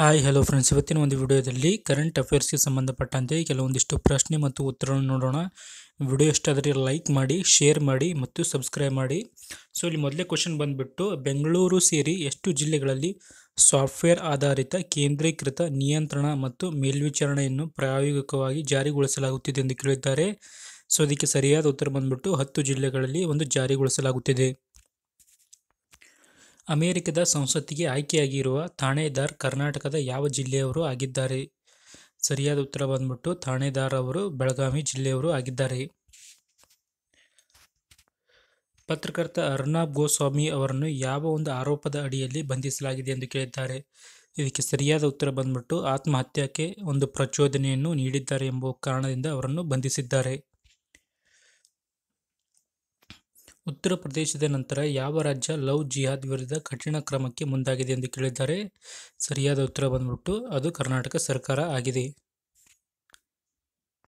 hi hello friends ಇವತ್ತಿನ ಒಂದು ವಿಡಿಯೋದಲ್ಲಿ ಕರೆಂಟ್ ಅಫೇರ್ಸ್ಗೆ ಸಂಬಂಧಪಟ್ಟಂತೆ ಕೆಲವೊಂದಿಷ್ಟು ಪ್ರಶ್ನೆ ಮತ್ತು ಉತ್ತರವನ್ನು ನೋಡೋಣ ವಿಡಿಯೋ ಎಷ್ಟಾದರೆ ಲೈಕ್ ಮಾಡಿ ಶೇರ್ ಮಾಡಿ ಮತ್ತು ಸಬ್ಸ್ಕ್ರೈಬ್ ಮಾಡಿ ಸೊ ಇಲ್ಲಿ ಮೊದಲೇ ಕ್ವಶನ್ ಬಂದುಬಿಟ್ಟು ಬೆಂಗಳೂರು ಸೇರಿ ಎಷ್ಟು ಜಿಲ್ಲೆಗಳಲ್ಲಿ ಸಾಫ್ಟ್ವೇರ್ ಆಧಾರಿತ ಕೇಂದ್ರೀಕೃತ ನಿಯಂತ್ರಣ ಮತ್ತು ಮೇಲ್ವಿಚಾರಣೆಯನ್ನು ಪ್ರಾಯೋಗಿಕವಾಗಿ ಜಾರಿಗೊಳಿಸಲಾಗುತ್ತಿದೆ ಎಂದು ಕೇಳಿದ್ದಾರೆ ಸೊ ಅದಕ್ಕೆ ಸರಿಯಾದ ಉತ್ತರ ಬಂದುಬಿಟ್ಟು ಹತ್ತು ಜಿಲ್ಲೆಗಳಲ್ಲಿ ಒಂದು ಜಾರಿಗೊಳಿಸಲಾಗುತ್ತಿದೆ ಅಮೆರಿಕದ ಸಂಸತ್ತಿಗೆ ಆಯ್ಕೆಯಾಗಿರುವ ಥಾಣೆದಾರ್ ಕರ್ನಾಟಕದ ಯಾವ ಜಿಲ್ಲೆಯವರು ಆಗಿದ್ದಾರೆ ಸರಿಯಾದ ಉತ್ತರ ಬಂದ್ಬಿಟ್ಟು ಥಾಣೆದಾರ್ ಅವರು ಬೆಳಗಾವಿ ಜಿಲ್ಲೆಯವರು ಆಗಿದ್ದಾರೆ ಪತ್ರಕರ್ತ ಅರ್ನಾಬ್ ಗೋಸ್ವಾಮಿ ಅವರನ್ನು ಯಾವ ಒಂದು ಆರೋಪದ ಅಡಿಯಲ್ಲಿ ಬಂಧಿಸಲಾಗಿದೆ ಎಂದು ಕೇಳಿದ್ದಾರೆ ಇದಕ್ಕೆ ಸರಿಯಾದ ಉತ್ತರ ಬಂದ್ಬಿಟ್ಟು ಆತ್ಮಹತ್ಯಕ್ಕೆ ಒಂದು ಪ್ರಚೋದನೆಯನ್ನು ನೀಡಿದ್ದಾರೆ ಎಂಬ ಕಾರಣದಿಂದ ಅವರನ್ನು ಬಂಧಿಸಿದ್ದಾರೆ ಉತ್ತರ ಪ್ರದೇಶದ ನಂತರ ಯಾವ ರಾಜ್ಯ ಲವ್ ಜಿಹಾದ್ ವಿರುದ್ಧ ಕಠಿಣ ಕ್ರಮಕ್ಕೆ ಮುಂದಾಗಿದೆ ಎಂದು ಕೇಳಿದ್ದಾರೆ ಸರಿಯಾದ ಉತ್ತರ ಬಂದ್ಬಿಟ್ಟು ಅದು ಕರ್ನಾಟಕ ಸರ್ಕಾರ ಆಗಿದೆ